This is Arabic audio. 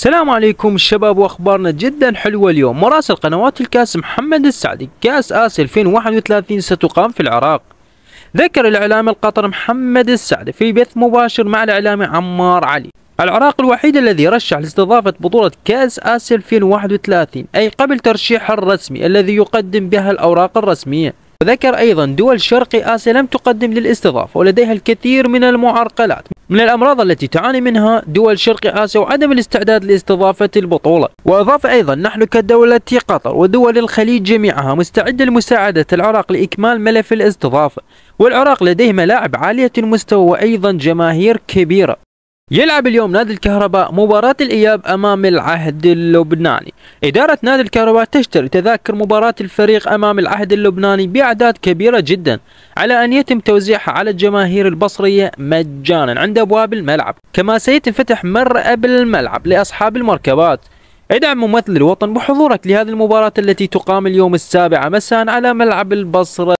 السلام عليكم الشباب واخبارنا جدا حلوه اليوم مراسل قنوات الكاس محمد السعدي كاس اسيا 2031 ستقام في العراق ذكر الاعلامي القطري محمد السعدي في بث مباشر مع الاعلامي عمار علي العراق الوحيد الذي رشح لاستضافة بطولة كأس آسيا 2031 أي قبل ترشيحها الرسمي الذي يقدم بها الأوراق الرسمية وذكر أيضا دول شرق آسيا لم تقدم للاستضافة ولديها الكثير من المعرقلات من الأمراض التي تعاني منها دول شرق آسيا وعدم الاستعداد لاستضافة البطولة وأضاف أيضا نحن كدولة قطر ودول الخليج جميعها مستعدة لمساعدة العراق لإكمال ملف الاستضافة والعراق لديه ملاعب عالية المستوى وأيضا جماهير كبيرة يلعب اليوم نادي الكهرباء مباراة الإياب أمام العهد اللبناني إدارة نادي الكهرباء تشتري تذاكر مباراة الفريق أمام العهد اللبناني بأعداد كبيرة جدا على أن يتم توزيعها على الجماهير البصرية مجانا عند أبواب الملعب كما سيتفتح قبل الملعب لأصحاب المركبات ادعم ممثل الوطن بحضورك لهذه المباراة التي تقام اليوم السابع مساء على ملعب البصرة